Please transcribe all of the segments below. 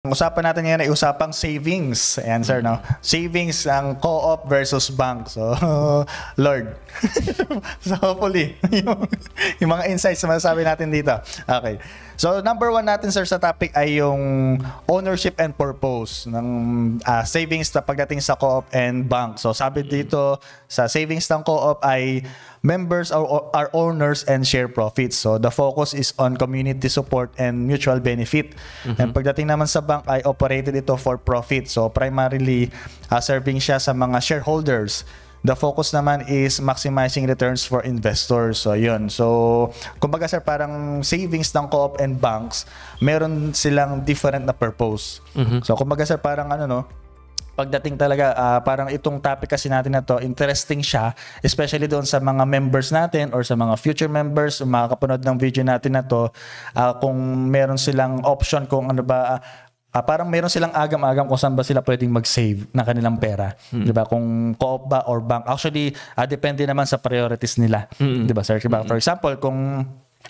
Ang usapan natin ngayon ay usapang savings. Ayan, sir, no? Savings ang co-op versus bank. So, Lord. so, hopefully, yung, yung mga insights na masasabi natin dito. Okay. So, number one natin, sir, sa topic ay yung ownership and purpose ng uh, savings na pagdating sa co-op and bank. So, sabi dito, sa savings ng co-op ay members are, are owners and share profits. So the focus is on community support and mutual benefit. Mm-hmm. And pagdating naman sa bank ay operated ito for profit. So primarily uh, serving siya sa mga shareholders. The focus naman is maximizing returns for investors. So, yun. So, kumbaga sir, parang savings ng co-op and banks, meron silang different na purpose. Mm-hmm. So, kumbaga sir, parang ano no, pagdating talaga, uh, parang itong topic kasi natin na to, interesting siya, especially doon sa mga members natin or sa mga future members o makakapunod ng video natin na to, uh, kung meron silang option kung ano ba, uh, uh, parang meron silang agam-agam kung saan ba sila pwedeng mag-save ng kanilang pera. Mm. 'Di ba? Kung co-op ba or bank. Actually, uh, depende naman sa priorities nila. Mm. 'Di ba, sir? Diba? Mm. For example, kung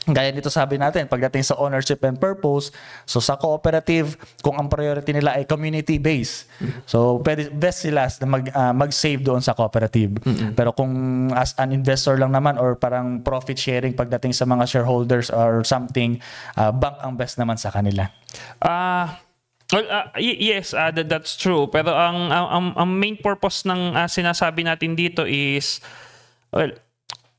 Gaya dito sabi natin, pagdating sa ownership and purpose, so sa cooperative, kung ang priority nila ay community-based, so pwede, best sila na mag, uh, mag-save doon sa cooperative. Mm-hmm. Pero kung as an investor lang naman or parang profit sharing pagdating sa mga shareholders or something, uh, bank ang best naman sa kanila. Uh... Well, uh, yes, uh, that, that's true. Pero ang, ang, ang main purpose ng uh, sinasabi natin dito is, well,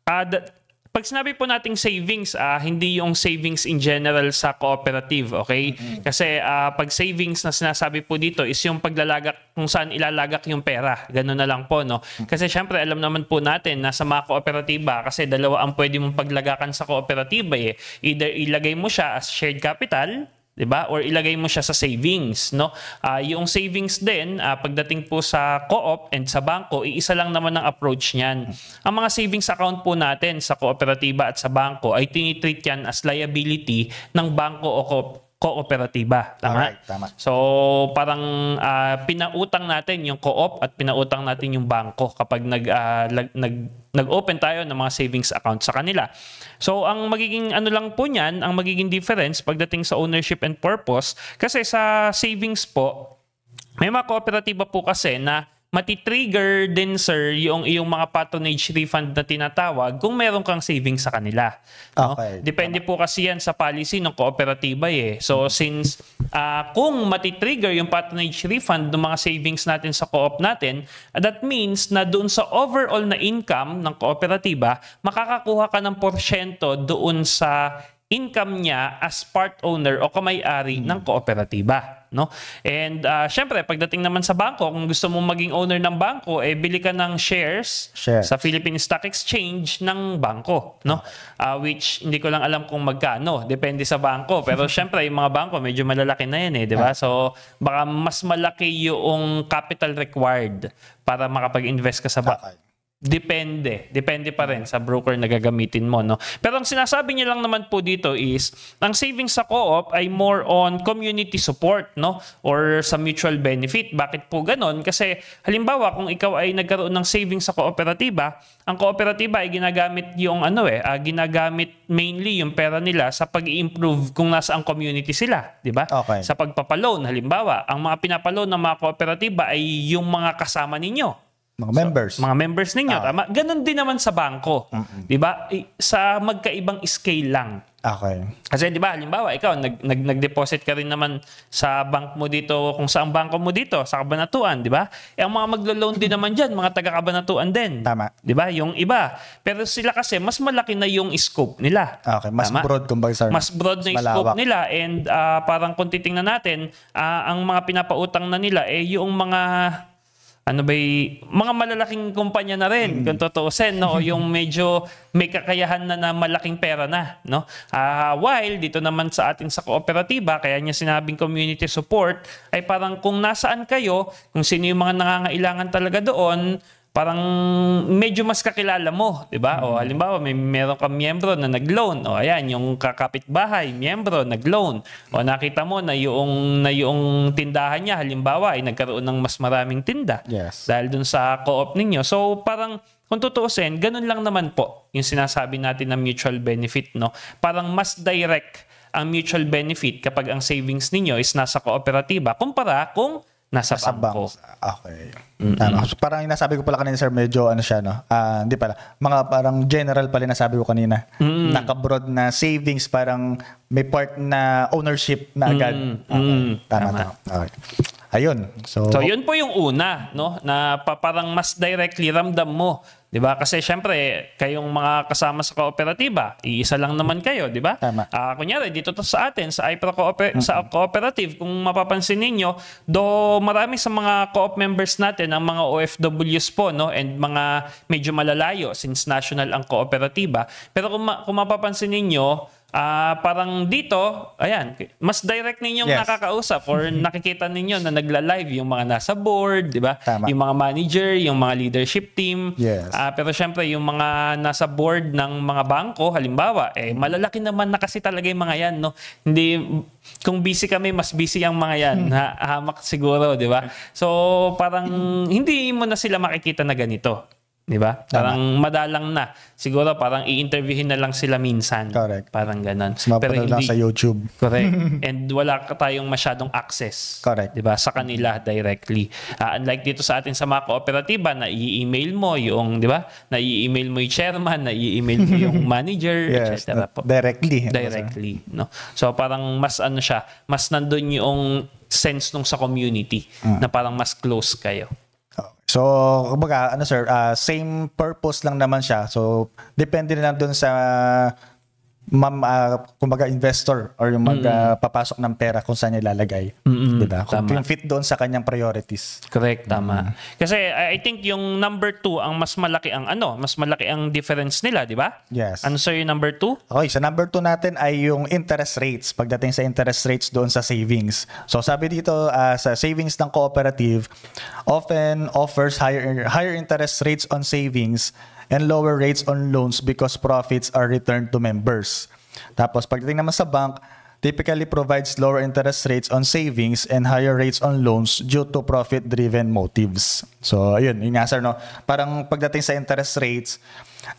uh, that, pag sinabi po nating savings, ah, hindi yung savings in general sa cooperative, okay? Kasi ah, pag savings na sinasabi po dito is yung paglalagak kung saan ilalagak yung pera. Ganun na lang po, no? Kasi syempre, alam naman po natin na sa mga kooperatiba, kasi dalawa ang pwede mong paglagakan sa kooperatiba eh. Either ilagay mo siya as shared capital 'di ba? Or ilagay mo siya sa savings, no? Uh, yung savings din uh, pagdating po sa co-op and sa bangko, iisa lang naman ang approach niyan. Ang mga savings account po natin sa kooperatiba at sa bangko ay tinitreat yan as liability ng bangko o co kooperatiba. Tama? Alright, tama. So, parang uh, pinautang natin yung co-op at pinautang natin yung bangko kapag nag, uh, lag, nag, nag-open tayo ng mga savings account sa kanila. So, ang magiging ano lang po niyan, ang magiging difference pagdating sa ownership and purpose, kasi sa savings po, may mga kooperatiba po kasi na matitrigger din sir yung yung mga patronage refund na tinatawag kung meron kang saving sa kanila. No? Okay. Depende Tama. po kasi yan sa policy ng kooperatiba eh. So since uh, kung matitrigger yung patronage refund ng mga savings natin sa co-op natin, that means na doon sa overall na income ng kooperatiba, makakakuha ka ng porsyento doon sa income niya as part owner o kamay-ari ng hmm. kooperatiba no and uh, syempre pagdating naman sa bangko kung gusto mong maging owner ng bangko eh bili ka ng shares, shares. sa Philippine Stock Exchange ng bangko no uh, which hindi ko lang alam kung magkano depende sa bangko pero syempre yung mga bangko medyo malalaki na yan eh di ba so baka mas malaki yung capital required para makapag-invest ka sa ba- Depende. Depende pa rin sa broker na gagamitin mo. No? Pero ang sinasabi niya lang naman po dito is, ang savings sa co-op ay more on community support no? or sa mutual benefit. Bakit po ganon? Kasi halimbawa, kung ikaw ay nagkaroon ng savings sa kooperatiba, ang kooperatiba ay ginagamit yung ano eh, uh, ginagamit mainly yung pera nila sa pag improve kung nasa ang community sila, di ba? Okay. Sa pagpapaloan halimbawa, ang mga pinapaloan ng mga kooperatiba ay yung mga kasama ninyo, mga members. So, mga members ninyo. Ah. Tama. Ganun din naman sa bangko. Mm-mm. 'Di ba? Sa magkaibang scale lang. Okay. Kasi 'di ba, halimbawa ikaw nag, nag nag-deposit ka rin naman sa bank mo dito, kung saan bangko mo dito, sa Kabanatuan, 'di ba? Eh ang mga maglo-loan din naman diyan, mga taga-Kabanatuan din. Tama. 'Di ba? Yung iba. Pero sila kasi mas malaki na yung scope nila. Okay, mas Tama? broad kumbaga sir. Mas broad na Malawak. scope nila and uh, parang kung titingnan natin, uh, ang mga pinapautang na nila eh yung mga ano ba mga malalaking kumpanya na rin mm. kung tutuusin no o yung medyo may kakayahan na na malaking pera na no uh, while dito naman sa atin sa kooperatiba kaya niya sinabing community support ay parang kung nasaan kayo kung sino yung mga nangangailangan talaga doon parang medyo mas kakilala mo, 'di ba? O mm-hmm. halimbawa may meron kang miyembro na nag-loan. O ayan, yung kakapitbahay, miyembro nag-loan. O mm-hmm. nakita mo na yung na yung tindahan niya halimbawa ay nagkaroon ng mas maraming tinda yes. dahil dun sa co-op ninyo. So parang kung tutuusin, ganun lang naman po yung sinasabi natin na mutual benefit, no? Parang mas direct ang mutual benefit kapag ang savings ninyo is nasa kooperatiba kumpara kung nasa, nasa bangko. Ah, okay. Mm-hmm. parang nasabi ko pala kanina, sir, medyo ano siya, no? Uh, hindi pala. Mga parang general pala nasabi ko kanina. Mm-hmm. Nakabroad na savings, parang may part na ownership na agad. Mm-hmm. Okay. Tama, tama. tama. Okay. Ayun. So, so, yun po yung una, no? Na pa- parang mas directly ramdam mo 'Di ba? Kasi syempre, kayong mga kasama sa kooperatiba, iisa lang naman kayo, 'di ba? Ah, uh, kunyari dito to sa atin sa IPRO cooper- mm-hmm. sa cooperative, kung mapapansin niyo, do marami sa mga co-op members natin ang mga OFWs po, no? And mga medyo malalayo since national ang kooperatiba. Pero kung, ma- kung mapapansin niyo, Ah, parang dito, ayan, mas direct ninyong yes. nakakausap or nakikita ninyo na nagla-live yung mga nasa board, 'di ba? Yung mga manager, yung mga leadership team. Yes. Ah, pero syempre yung mga nasa board ng mga bangko halimbawa, eh malalaki naman na kasi talaga yung mga 'yan, no. Hindi kung busy kami, mas busy ang mga 'yan. Hmm. Ha, hamak siguro, 'di ba? So, parang hindi mo na sila makikita na ganito. Di ba? Parang madalang na. Siguro parang i-interviewin na lang sila minsan. Correct. Parang ganun. Pero hindi, lang sa YouTube. Correct. And wala ka tayong masyadong access. Correct. Di ba? Sa kanila directly. Uh, unlike dito sa atin sa mga kooperatiba na i-email mo yung, di ba? Na i-email mo yung chairman, na i-email mo yung manager, yes, etc. Po. Directly. Ano directly. No? So parang mas ano siya, mas nandoon yung sense nung sa community uh. na parang mas close kayo. So, kumbaga, ano sir, uh, same purpose lang naman siya. So, depende na lang doon sa mam uh, ah, kumbaga investor or yung magpapasok mm. uh, ng pera kung saan niya ilalagay. mm 'Di ba? Kung tama. fit doon sa kanyang priorities. Correct, tama. mm Kasi I think yung number two ang mas malaki ang ano, mas malaki ang difference nila, 'di ba? Yes. Ano so yung number two? Okay, sa so number two natin ay yung interest rates. Pagdating sa interest rates doon sa savings. So sabi dito uh, sa savings ng cooperative often offers higher higher interest rates on savings and lower rates on loans because profits are returned to members. Tapos pagdating naman sa bank, typically provides lower interest rates on savings and higher rates on loans due to profit-driven motives. So, ayun, yung nga no? Parang pagdating sa interest rates,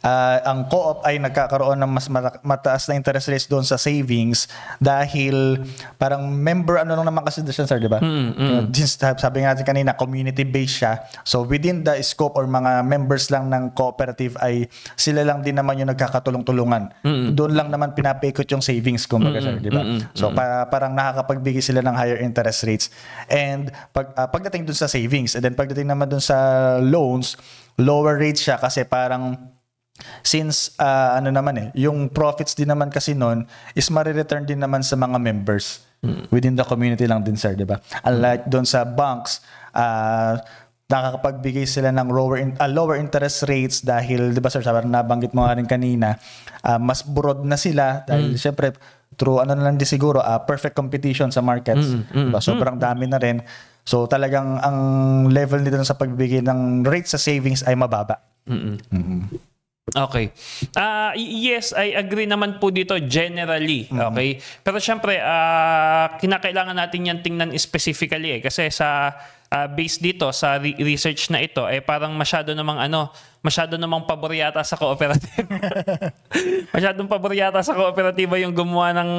uh, ang co-op ay nagkakaroon ng mas mataas na interest rates doon sa savings dahil parang member ano lang naman kasi siya sir, di ba? Mm, mm. Uh, sabi nga natin kanina, community-based siya. So within the scope or mga members lang ng cooperative ay sila lang din naman yung nagkakatulong-tulungan. Mm, mm. Doon lang naman pinapikot yung savings kumbaga mm, sir, di ba? Mm, mm, so Para, parang nakakapagbigay sila ng higher interest rates. And pag, uh, pagdating doon sa savings and then pagdating naman doon sa loans, lower rate siya kasi parang since uh, ano naman eh, yung profits din naman kasi noon is ma-return din naman sa mga members mm. within the community lang din sir, 'di ba? Unlike doon sa banks, uh, nakakapagbigay sila ng lower in, uh, lower interest rates dahil 'di ba sir, sabi nabanggit mo nga rin kanina, uh, mas broad na sila dahil mm. syempre through ano na lang di siguro uh, perfect competition sa markets. Mm, mm, diba? Sobrang mm, dami na rin. So talagang ang level nito sa pagbibigay ng rate sa savings ay mababa. Mm-mm. mm Okay. Uh, yes, I agree naman po dito generally. Mm-hmm. Okay? Mm-hmm. Pero syempre, uh, kinakailangan natin yan tingnan specifically eh. Kasi sa uh, ah, based dito sa re- research na ito, eh parang masyado namang ano, masyado namang pabor yata sa cooperative. Masyadong pabor yata sa cooperative yung gumawa ng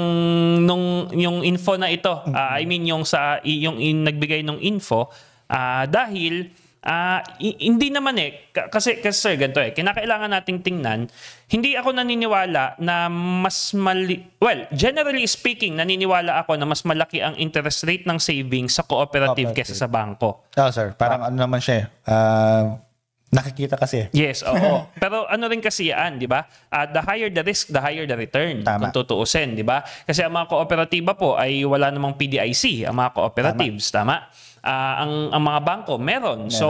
nung, yung info na ito. Uh, I mm-hmm. mean, yung, sa, yung in, nagbigay ng info. Uh, dahil Ah, uh, hindi naman eh kasi kasi sir ganito eh kinakailangan nating tingnan hindi ako naniniwala na mas mali well generally speaking naniniwala ako na mas malaki ang interest rate ng savings sa cooperative, cooperative. kaysa sa bangko. Oh sir, parang ah. ano naman siya eh uh, Nakikita kasi. Eh. Yes, oo. Pero ano rin kasi yan, di ba? Uh, the higher the risk, the higher the return. Tama. Kung tutuusin, di ba? Kasi ang mga kooperatiba po ay wala namang PDIC, ang mga cooperatives. Tama. tama? uh, ang, ang mga bangko meron. meron. So,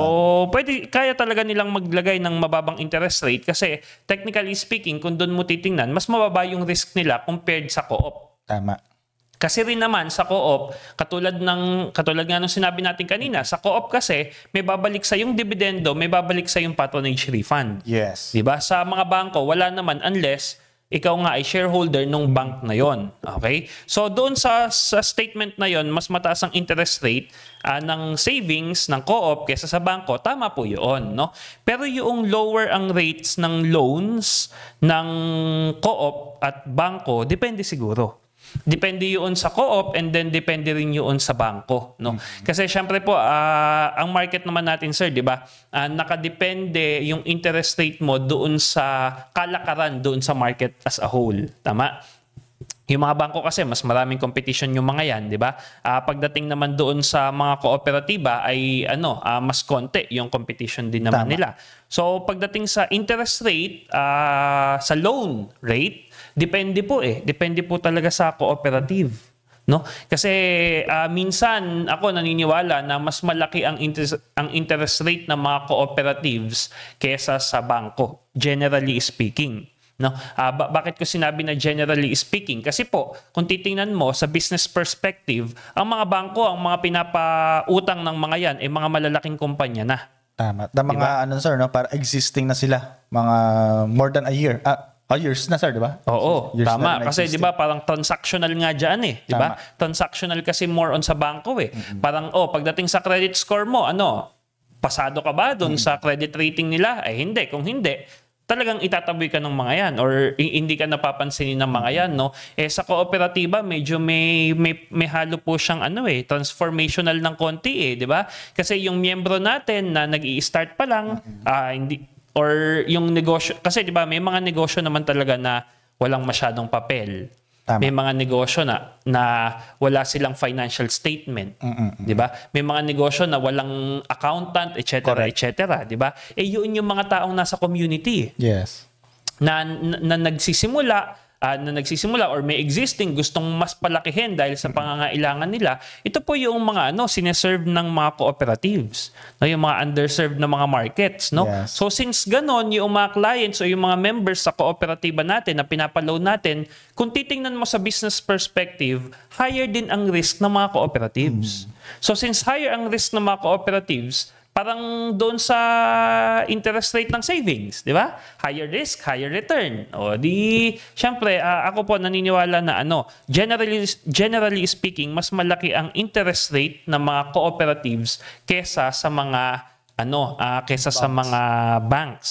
pwede, kaya talaga nilang maglagay ng mababang interest rate kasi technically speaking, kung doon mo titingnan, mas mababa yung risk nila compared sa co-op. Tama. Kasi rin naman sa co-op, katulad ng katulad nga nung sinabi natin kanina, sa co-op kasi may babalik sa yung dividendo, may babalik sa yung patronage refund. Yes. 'Di ba? Sa mga bangko wala naman unless ikaw nga ay shareholder ng bank na yon. Okay? So doon sa, sa statement na yon, mas mataas ang interest rate uh, ng savings ng co-op kaysa sa banko. Tama po yun. No? Pero yung lower ang rates ng loans ng co-op at banko, depende siguro. Depende yun sa co-op and then depende rin yun sa bangko. No? Mm-hmm. Kasi syempre po, uh, ang market naman natin sir, di ba? Uh, nakadepende yung interest rate mo doon sa kalakaran, doon sa market as a whole. Tama? Yung mga bangko kasi mas maraming competition yung mga yan, 'di ba? Uh, pagdating naman doon sa mga kooperatiba ay ano, uh, mas konti yung competition din naman Tama. nila. So pagdating sa interest rate, uh, sa loan rate, Depende po eh. Depende po talaga sa cooperative. No? Kasi uh, minsan ako naniniwala na mas malaki ang interest, ang interest rate ng mga cooperatives kaysa sa bangko, generally speaking. No? Uh, ba- bakit ko sinabi na generally speaking? Kasi po, kung titingnan mo sa business perspective, ang mga bangko, ang mga pinapautang ng mga yan, ay eh, mga malalaking kumpanya na. Tama. Da mga diba? ano sir, no? para existing na sila, mga more than a year. Ah, Oh, years na sir, di ba? Oo, years tama. Kasi di ba parang transactional nga diyan eh, di ba? Transactional kasi more on sa bangko eh. Mm-hmm. Parang oh, pagdating sa credit score mo, ano, pasado ka ba doon mm-hmm. sa credit rating nila? Eh hindi, kung hindi, talagang itataboy ka ng mga yan or hindi ka napapansinin ng mga yan, no? Eh sa kooperatiba medyo may may, may halo po siyang ano eh, transformational ng konti eh, di ba? Kasi yung miyembro natin na nag-i-start pa lang, mm-hmm. uh, hindi Or yung negosyo, kasi 'di ba may mga negosyo naman talaga na walang masyadong papel. Tama. May mga negosyo na na wala silang financial statement, 'di ba? May mga negosyo na walang accountant, etc., etc., 'di ba? Eh yun yung mga taong nasa community. Yes. Na, na, na nagsisimula uh, na nagsisimula or may existing gustong mas palakihin dahil sa pangangailangan nila, ito po yung mga ano sineserve ng mga cooperatives, no, yung mga underserved na mga markets, no? Yes. So since ganon yung mga clients o yung mga members sa kooperatiba natin na pinapaloan natin, kung titingnan mo sa business perspective, higher din ang risk ng mga cooperatives. Mm. So since higher ang risk ng mga cooperatives, Parang doon sa interest rate ng savings, di ba? Higher risk, higher return. O di, syempre, uh, ako po naniniwala na ano, generally, generally speaking, mas malaki ang interest rate ng mga cooperatives kesa sa mga ano, uh, kesa banks. sa mga banks.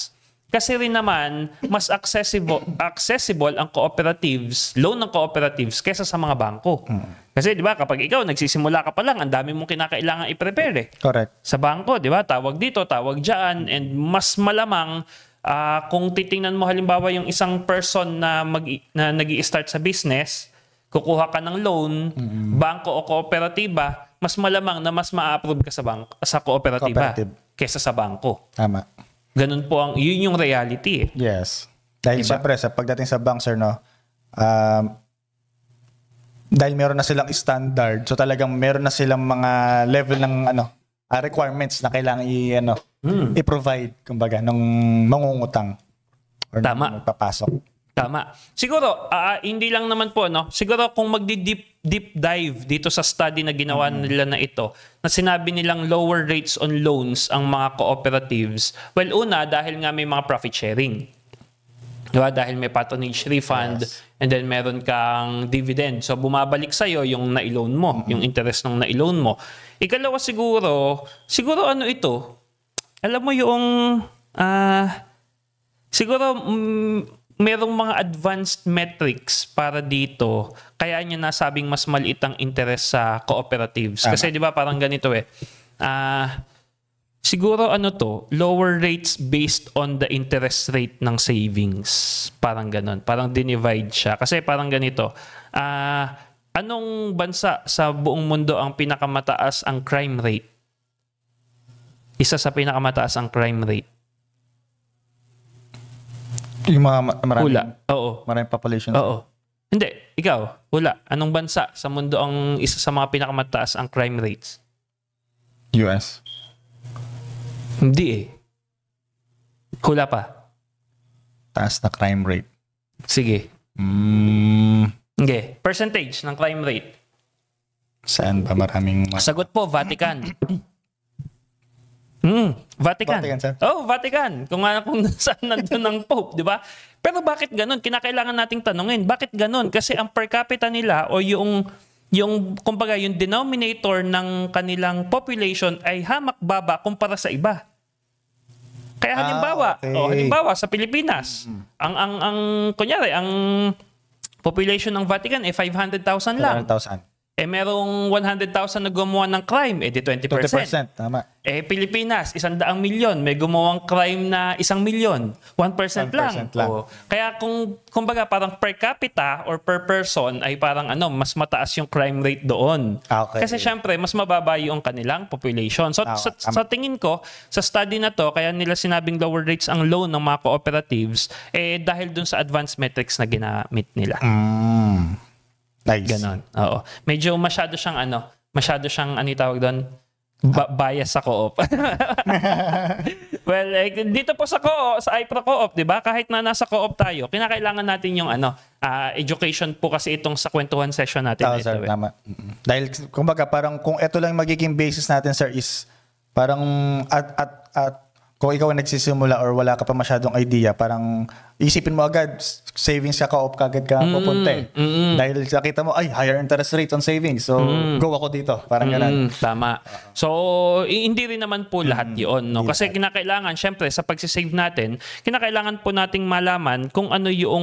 Kasi rin naman, mas accessible, accessible ang cooperatives, loan ng cooperatives kesa sa mga bangko. Mm. Kasi 'di ba kapag ikaw nagsisimula ka pa lang, ang dami mong kinakailangan i-prepare. Eh. Correct. Sa bangko, 'di ba? Tawag dito, tawag dyan, and mas malamang uh, kung titingnan mo halimbawa yung isang person na mag na nag-i-start sa business, kukuha ka ng loan, mm-hmm. bangko o kooperatiba, mas malamang na mas ma-approve ka sa bank sa kooperatiba Cooperative. kesa sa bangko. Tama. Ganun po ang, yun yung reality. Eh. Yes. Dahil diba? siyempre, sa pagdating sa bank, sir, no, um, dahil meron na silang standard, so talagang meron na silang mga level ng ano, uh, requirements na kailangan i, ano, hmm. i-provide, kumbaga, nung mangungutang or Tama. nung magpapasok. Tama. Siguro, uh, hindi lang naman po, no? siguro kung magdi-deep deep dive dito sa study na ginawa mm-hmm. nila na ito, na sinabi nilang lower rates on loans ang mga cooperatives, well, una, dahil nga may mga profit sharing. Diba? Dahil may patronage refund yes. and then meron kang dividend. So, bumabalik sa'yo yung nailoan mo, mm-hmm. yung interest ng nailoan mo. Ikalawa siguro, siguro ano ito? Alam mo yung, ah, uh, siguro, mm, merong mga advanced metrics para dito kaya niya nasabing mas maliit ang interest sa cooperatives kasi di ba parang ganito eh ah uh, siguro ano to lower rates based on the interest rate ng savings parang ganon parang divide siya kasi parang ganito ah uh, anong bansa sa buong mundo ang pinakamataas ang crime rate isa sa pinakamataas ang crime rate yung mga maraming, hula. Oo. Maraming population. Oo. Hindi, ikaw, hula. Anong bansa sa mundo ang isa sa mga pinakamataas ang crime rates? US. Hindi eh. Hula pa. Taas na crime rate. Sige. Mm. Hindi. Okay. Percentage ng crime rate. Saan ba maraming... Sagot po, Vatican. Mm, Vatican. Vatican sir. Oh, Vatican. Kung ano kung saan nandoon ang Pope, di ba? Pero bakit ganun? Kinakailangan nating tanungin, bakit ganun? Kasi ang per capita nila o yung yung kumbaga yung denominator ng kanilang population ay hamak baba kumpara sa iba. Kaya ah, halimbawa, ah, okay. oh, halimbawa sa Pilipinas, mm-hmm. ang ang ang kunyari ang population ng Vatican ay 500,000 lang. 500,000. Eh merong 100,000 na gumawa ng crime, eh di 20%. 20%, tama. Eh Pilipinas, 100 milyon, may gumawang crime na 1 milyon. 1%, 1% lang. lang. Kaya kung kumbaga parang per capita or per person ay parang ano, mas mataas yung crime rate doon. Ah, okay. Kasi syempre, mas mababa yung kanilang population. So ah, okay. sa, sa tingin ko, sa study na to, kaya nila sinabing lower rates ang loan ng mga cooperatives, eh dahil dun sa advanced metrics na ginamit nila. Mm. Nice. Ganon. Oo. Medyo masyado siyang ano, masyado siyang ano tawag doon? Ba- bias sa co-op. well, eh, dito po sa co sa iPro co-op, 'di ba? Kahit na nasa co-op tayo, kinakailangan natin yung ano, uh, education po kasi itong sa kwentuhan session natin Tao, na ito. Sir, eh. tama. Mm-hmm. Dahil kumbaga parang kung ito lang magiging basis natin sir is parang at at at kung ikaw ay nagsisimula or wala ka pa masyadong idea, parang isipin mo agad, savings ka ka agad ka mm, pupunta eh. Mm, Dahil nakita mo, ay, higher interest rate on savings. So, mm, go ako dito. Parang mm, ganun. Tama. So, hindi rin naman po mm, lahat mm, yun. No? Kasi lahat. kinakailangan, syempre, sa pagsisave natin, kinakailangan po nating malaman kung ano yung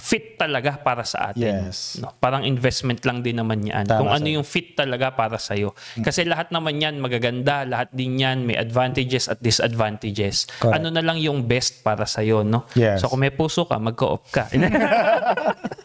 fit talaga para sa atin. Yes. No, parang investment lang din naman yan. Tama Kung ano yung fit talaga para sa iyo. Kasi lahat naman yan magaganda, lahat din yan may advantages at disadvantages. Correct. Ano na lang yung best para sa iyo, no? Yes. So kung may puso ka, mag-co-op ka.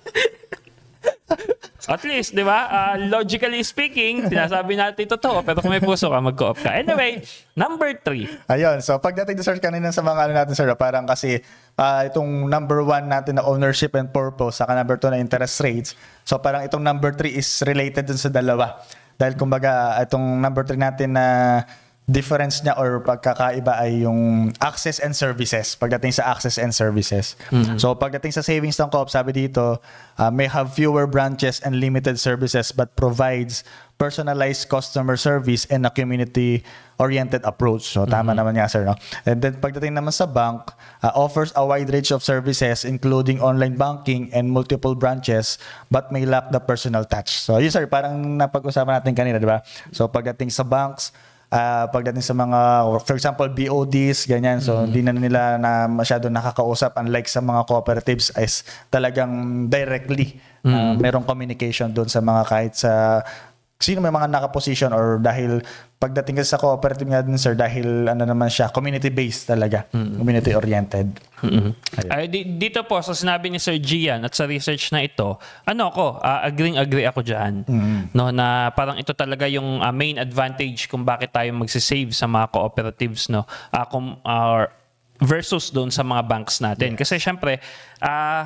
At least, di ba? Uh, logically speaking, sinasabi natin totoo, pero kung may puso ka, mag-co-op ka. Anyway, number three. Ayun, so pagdating to sir kanina sa mga ano natin sir, parang kasi uh, itong number one natin na ownership and purpose, saka number two na interest rates. So parang itong number three is related dun sa dalawa. Dahil kumbaga, itong number three natin na uh, difference niya or pagkakaiba ay yung access and services pagdating sa access and services. Mm-hmm. So pagdating sa savings ng co-op, sabi dito, uh, may have fewer branches and limited services but provides personalized customer service and a community oriented approach. So tama mm-hmm. naman nga sir, no? And then pagdating naman sa bank, uh, offers a wide range of services including online banking and multiple branches but may lack the personal touch. So yes sir, parang napag-usapan natin kanina, di ba? So pagdating sa banks, uh, pagdating sa mga for example BODs ganyan so mm-hmm. hindi mm-hmm. na nila na masyado nakakausap unlike sa mga cooperatives is talagang directly ah, mm-hmm. uh, merong communication doon sa mga kahit sa sino may mga nakaposition or dahil pagdating kasi sa cooperative nga din sir dahil ano naman siya community based talaga mm-hmm. community oriented mm-hmm. ay dito po sa sinabi ni Sir Gian at sa research na ito ano ako uh, ah, agreeing agree ako diyan mm-hmm. no na parang ito talaga yung uh, main advantage kung bakit tayo magse-save sa mga cooperatives no uh, kung, uh, versus doon sa mga banks natin yes. kasi syempre uh,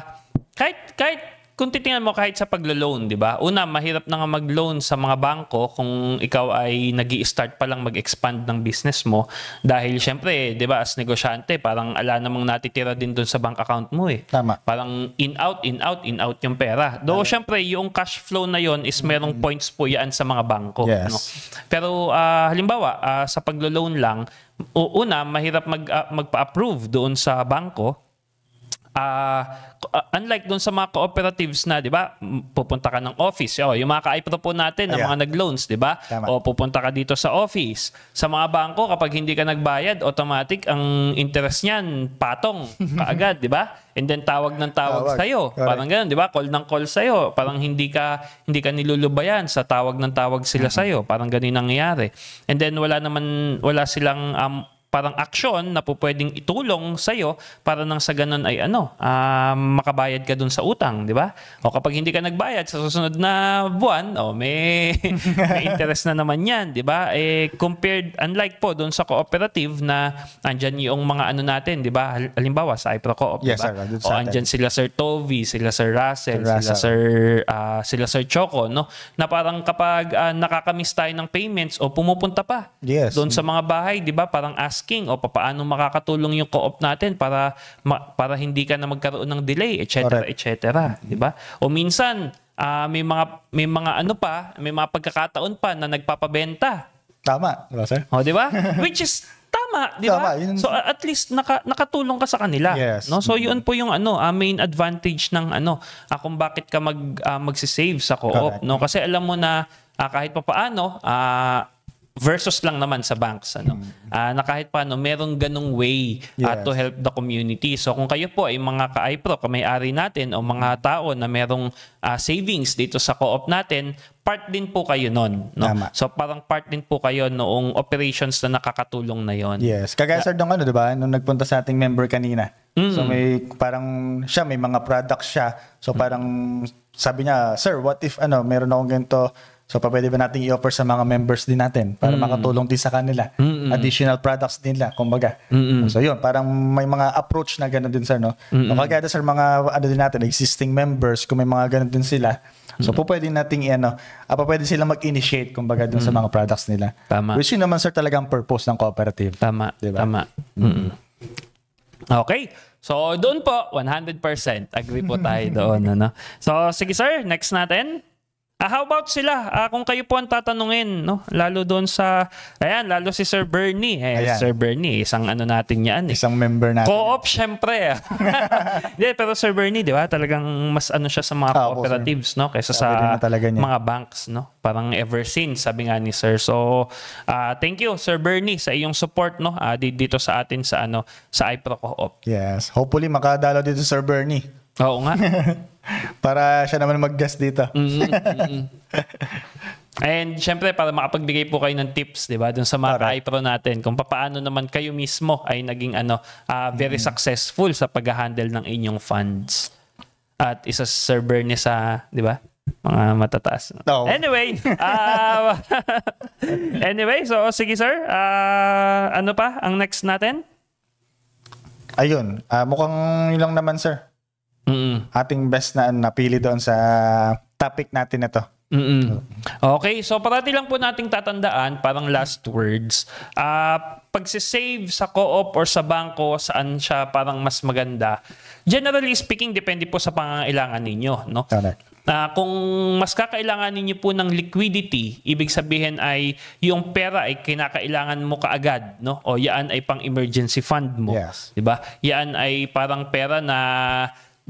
kahit kahit kung titingnan mo kahit sa paglo-loan, 'di ba? Una, mahirap na nga mag-loan sa mga bangko kung ikaw ay nagii start pa lang mag-expand ng business mo dahil syempre, 'di ba, as negosyante, parang ala namang natitira din doon sa bank account mo eh. Tama. Parang in out, in out, in out yung pera. Do syempre, yung cash flow na 'yon is merong mm-hmm. points po 'yan sa mga bangko, yes. no? Pero uh, halimbawa, uh, sa paglo-loan lang, una, mahirap mag uh, magpa-approve doon sa bangko Ah, uh, unlike doon sa mga cooperatives na, 'di ba? Pupunta ka ng office. Oh, yung mga ka-IPRO po natin, Ayan. ng mga nag-loans, 'di ba? O pupunta ka dito sa office. Sa mga bangko kapag hindi ka nagbayad, automatic ang interest niyan patong kaagad, 'di ba? And then tawag ng tawag, tawag. sa iyo. Parang ganoon, 'di ba? Call ng call sa iyo. Parang hindi ka hindi ka nilulubayan sa tawag ng tawag sila mm-hmm. sa iyo. Parang ganun nangyayari. And then wala naman wala silang um, parang aksyon na po pwedeng itulong sa iyo para nang sa ganun ay ano, uh, makabayad ka dun sa utang, di ba? O kapag hindi ka nagbayad sa susunod na buwan, o oh, may, may interest na naman 'yan, di ba? Eh compared unlike po doon sa cooperative na andiyan yung mga ano natin, di ba? Halimbawa sa Ipro Co-op, yes, di ba? o andiyan sila Sir Tovi, sila Sir Russell, Sir Russell. sila Sir uh, sila Sir Choco, no? Na parang kapag uh, nakakamiss tayo ng payments o pumupunta pa yes. doon sa mga bahay, di ba? Parang as tasking o paano makakatulong yung co-op natin para ma, para hindi ka na magkaroon ng delay, etc. etc. 'di ba? O minsan uh, may mga may mga ano pa, may mga pagkakataon pa na nagpapabenta. Tama, di ba sir? O, 'di ba? Which is tama, 'di ba? So at least naka, nakatulong ka sa kanila, yes. no? So yun po yung ano, uh, main advantage ng ano, uh, kung bakit ka mag uh, magse-save sa co-op, Correct. no? Kasi alam mo na uh, kahit paano uh, versus lang naman sa banks ano uh, na kahit paano merong ganung way uh, to help the community so kung kayo po ay mga ka-IPRO may ari natin o mga mm. tao na merong uh, savings dito sa co-op natin part din po kayo noon. No? Tama. So parang part din po kayo noong operations na nakakatulong na yon. Yes. Kagaya yeah. sir, dong ano, di ba? Nung nagpunta sa ating member kanina. Mm. So may parang siya, may mga products siya. So mm. parang mm. sabi niya, sir, what if ano, meron akong ganito So, pa pwede ba nating i-offer sa mga members din natin para mm. makatulong din sa kanila. Mm-mm. Additional products din nila, kumbaga. Mm-mm. So, yun. Parang may mga approach na ganun din, sir, no? Mm-mm. So, kagaya, sir, mga ano din natin, existing members, kung may mga ganun din sila, So, po pwede nating ano, uh, pwede sila mag-initiate kumbaga dun mm. sa mga products nila. Tama. Which yun naman sir talaga ang purpose ng cooperative. Tama. Diba? Tama. Mm-mm. Okay. So, doon po, 100% agree po tayo doon. Ano? So, sige sir, next natin. Uh, how about sila? Uh, kung kayo po ang tatanungin, no? lalo doon sa, ayan, lalo si Sir Bernie. Eh, ayan. Sir Bernie, isang ano natin yan. Eh. Isang member natin. Co-op, syempre. Hindi, yeah, pero Sir Bernie, di ba? Talagang mas ano siya sa mga ah, cooperatives, po, no? Kaysa sa mga banks, no? Parang ever since, sabi nga ni Sir. So, uh, thank you, Sir Bernie, sa iyong support, no? Uh, dito sa atin sa ano, sa iPro Co-op. Yes. Hopefully, makadalo dito, Sir Bernie. Oo nga. para siya naman mag-guest dito. Mm-hmm, mm-hmm. And syempre para makapagbigay po kayo ng tips, 'di ba, dun sa mga right. iPro natin kung paano naman kayo mismo ay naging ano, uh, very mm. successful sa pag-handle ng inyong funds. At isa Sir Bernie sa, 'di ba? Mga matataas. No. Anyway, uh, anyway, so sige sir, uh, ano pa ang next natin? Ayun, uh, mukhang yun lang naman sir. Mm-mm. Ating best na napili doon sa topic natin ito. Mm-mm. Okay, so parati lang po nating tatandaan, parang last words. Uh, pagsisave sa co-op or sa bangko, saan siya parang mas maganda? Generally speaking, depende po sa pangangailangan ninyo. No? Correct. Uh, kung mas kakailangan ninyo po ng liquidity, ibig sabihin ay yung pera ay kinakailangan mo kaagad, no? O yan ay pang emergency fund mo, yes. 'di ba? Yan ay parang pera na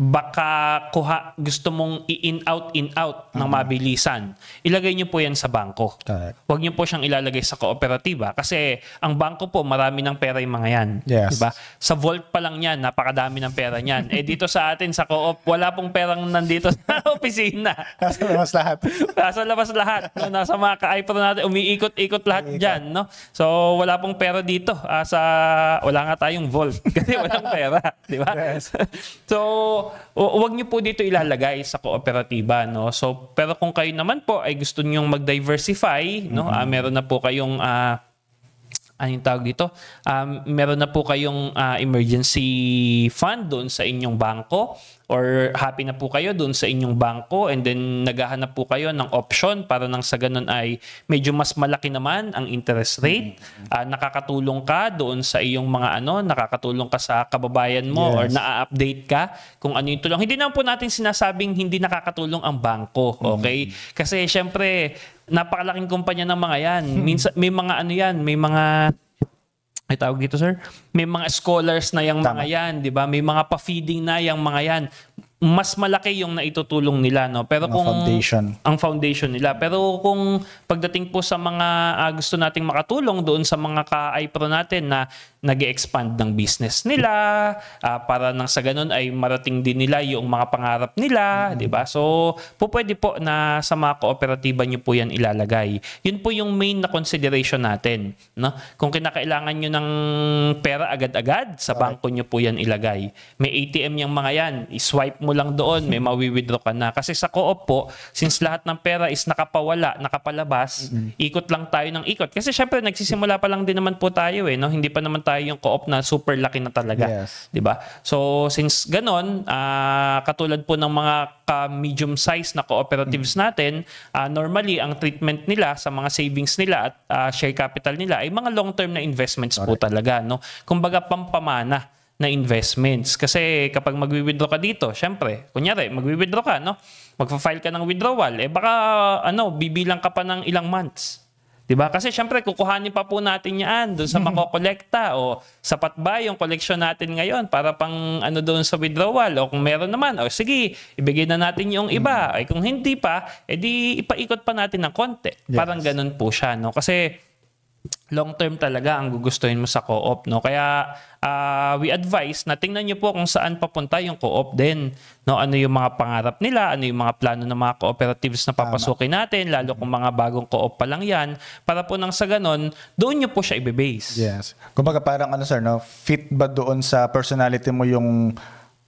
baka kuha, gusto mong i-in out, in out ng uh-huh. mabilisan, ilagay niyo po yan sa bangko. Correct. Huwag nyo po siyang ilalagay sa kooperatiba kasi ang bangko po, marami ng pera yung mga yan. Yes. Diba? Sa vault pa lang yan, napakadami ng pera niyan. eh dito sa atin, sa co-op, wala pong perang nandito sa opisina. nasa labas lahat. nasa labas lahat. No? Nasa mga ka-iPro natin, umiikot-ikot lahat umiikot. dyan. No? So wala pong pera dito. Uh, sa, wala nga tayong vault kasi walang pera. Diba? Yes. so So, wag niyo po dito ilalagay sa kooperatiba, no? So, pero kung kayo naman po ay gusto niyo mag-diversify, no? Ah, mm-hmm. Uh, meron na po kayong uh, anong tawag dito, um, meron na po kayong uh, emergency fund doon sa inyong bangko or happy na po kayo doon sa inyong bangko and then naghahanap po kayo ng option para nang sa ganun ay medyo mas malaki naman ang interest rate. Uh, nakakatulong ka doon sa iyong mga ano, nakakatulong ka sa kababayan mo yes. or na-update ka kung ano yung tulong. Hindi naman po natin sinasabing hindi nakakatulong ang bangko, okay? Mm-hmm. Kasi syempre napakalaking kumpanya ng mga 'yan. Minsan may mga ano 'yan, may mga ay tawag dito sir, may mga scholars na yung Tama. mga yan, di ba? May mga pa-feeding na yung mga yan. Mas malaki yung naitutulong nila, no? Pero mga kung foundation. ang foundation nila. Pero kung pagdating po sa mga uh, gusto nating makatulong doon sa mga ka-IPRO natin na nag expand ng business nila uh, para nang sa ganun ay marating din nila yung mga pangarap nila, mm-hmm. 'di ba? So, po pwede po na sa mga kooperatiba niyo po 'yan ilalagay. 'Yun po yung main na consideration natin, no? Kung kinakailangan niyo ng pera agad-agad, sa right. bangko niyo po 'yan ilagay. May ATM yang mga 'yan, i-swipe mo lang doon, may mawi-withdraw ka na. Kasi sa co-op po, since lahat ng pera is nakapawala, nakapalabas, mm-hmm. ikot lang tayo ng ikot. Kasi syempre nagsisimula pa lang din naman po tayo eh, no? Hindi pa naman tayo tayo yung co-op na super laki na talaga. Yes. 'Di ba? So since ganon, uh, katulad po ng mga ka-medium size na cooperatives mm. natin, uh, normally ang treatment nila sa mga savings nila at uh, share capital nila ay mga long-term na investments Okay. po talaga, no? Kumbaga pampamana na investments. Kasi kapag magwi-withdraw ka dito, syempre, kunyari, magwi-withdraw ka, no? Magfa-file ka ng withdrawal, eh baka ano, bibilang ka pa ng ilang months. Diba? Kasi syempre, kukuhanin pa po natin yan doon sa makokolekta o sapat ba yung collection natin ngayon para pang ano doon sa withdrawal o kung meron naman, o sige, ibigay na natin yung iba. Mm. Ay kung hindi pa, edi ipaikot pa natin ng konti. Yes. Parang ganun po siya. No? Kasi long term talaga ang gugustuhin mo sa co-op no kaya uh, we advise na tingnan niyo po kung saan papunta yung co-op din no ano yung mga pangarap nila ano yung mga plano ng mga cooperatives na papasukin natin lalo kung mga bagong co-op pa lang yan para po nang sa ganun doon niyo po siya ibe-base yes kumbaga parang ano sir no fit ba doon sa personality mo yung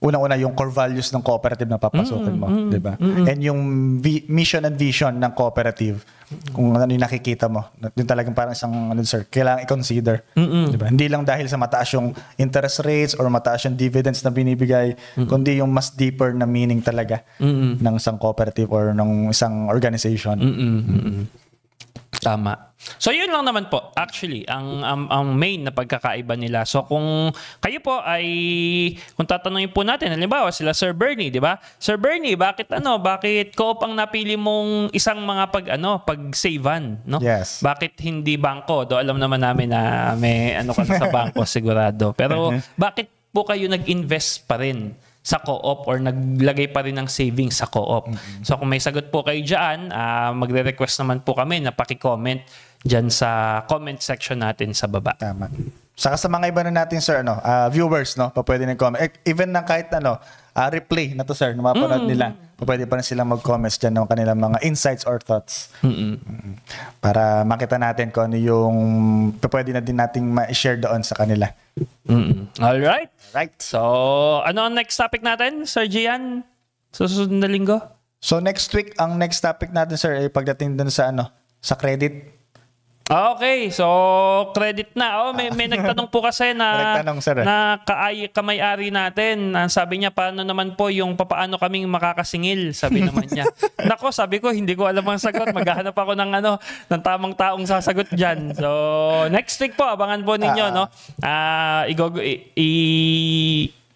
unang-una yung core values ng cooperative na papasukin mo, mm-hmm. 'di ba? Mm-hmm. And yung vi- mission and vision ng cooperative, kung ano yung nakikita mo, yun talagang parang isang ano sir, kailangan i-consider, mm-hmm. 'di ba? Hindi lang dahil sa mataas yung interest rates or mataas yung dividends na binibigay, mm-hmm. kundi yung mas deeper na meaning talaga mm-hmm. ng isang cooperative or ng isang organization. Mm-hmm. Mm-hmm. Tama. So yun lang naman po actually ang ang, ang main na pagkakaiba nila. So kung kayo po ay kung tatanungin po natin halimbawa sila Sir Bernie, 'di ba? Sir Bernie, bakit ano? Bakit co ang napili mong isang mga pag ano, pag savean, no? Yes. Bakit hindi bangko? Do alam naman namin na may ano ka sa bangko sigurado. Pero mhm. bakit po kayo nag-invest pa rin sa co-op or naglagay pa rin ng savings sa co-op. Mm-hmm. So kung may sagot po kayo dyan, uh, magre-request naman po kami na paki-comment dyan sa comment section natin sa baba. Tama. Saka sa mga iba na natin, sir, no, uh, ah, viewers, no, pa pwede nang comment. Eh, even na kahit ano, uh, replay na to, sir, na mapanood mm. nila, pa pwede pa rin silang mag-comments dyan ng kanilang mga insights or thoughts. Mm-mm. Para makita natin kung ano yung pa pwede na din nating ma-share doon sa kanila. Mm-mm. Alright. Right. So, ano ang next topic natin, Sir Gian? Susunod na linggo? So, next week, ang next topic natin, sir, ay pagdating dun sa ano, sa credit Ah, okay, so credit na. Oh, may, may nagtanong po kasi na sir, eh. na kaay kamay-ari natin. Sabi niya paano naman po yung papaano kaming makakasingil, sabi naman niya. Nako, sabi ko hindi ko alam ang sagot. Maghahanap ako ng ano, ng tamang taong sasagot diyan. So, next week po abangan po ninyo, uh, no. Ah, uh, i-, i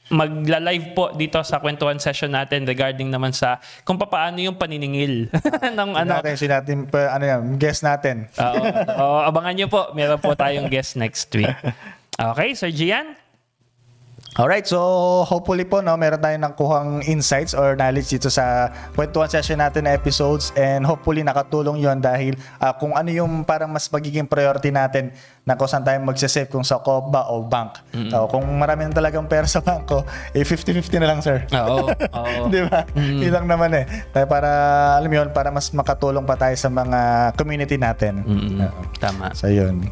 magla-live po dito sa kwentuhan session natin regarding naman sa kung paano yung paniningil ng ano. Natin, si natin pa, ano yan, guest natin. Oo, abangan niyo po. Meron po tayong guest next week. Okay, Sir Gian? Alright, so hopefully po no, meron tayong nakuhang insights or knowledge dito sa kwentuhan session natin na episodes and hopefully nakatulong yon dahil uh, kung ano yung parang mas magiging priority natin na kung saan tayo magsasave kung sa COP ba o bank. Mm-hmm. So, kung marami na talagang pera sa banko, eh 50-50 na lang sir. Ah, oo. oo. Di ba? Mm-hmm. Ilang naman eh. Tayo para, alam yon para mas makatulong pa tayo sa mga community natin. Mm-hmm. Tama. So yun.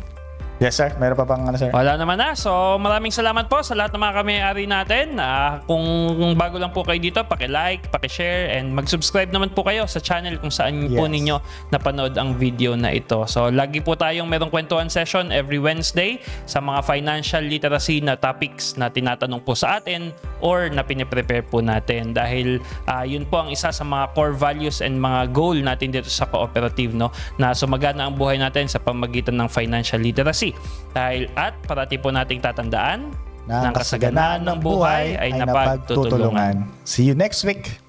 Yes, sir. Meron pa pang ano, sir? Wala naman na. So, maraming salamat po sa lahat ng mga kami-ari natin. Uh, kung, kung bago lang po kayo dito, paki-like, paki-share, and mag-subscribe naman po kayo sa channel kung saan yes. po ninyo napanood ang video na ito. So, lagi po tayong merong kwentuhan session every Wednesday sa mga financial literacy na topics na tinatanong po sa atin or na piniprepare po natin. Dahil uh, yun po ang isa sa mga core values and mga goal natin dito sa cooperative no? na sumagana ang buhay natin sa pamagitan ng financial literacy Sea. Dahil at parati po nating tatandaan na ang kasaganaan ng buhay ay napagtutulungan. See you next week!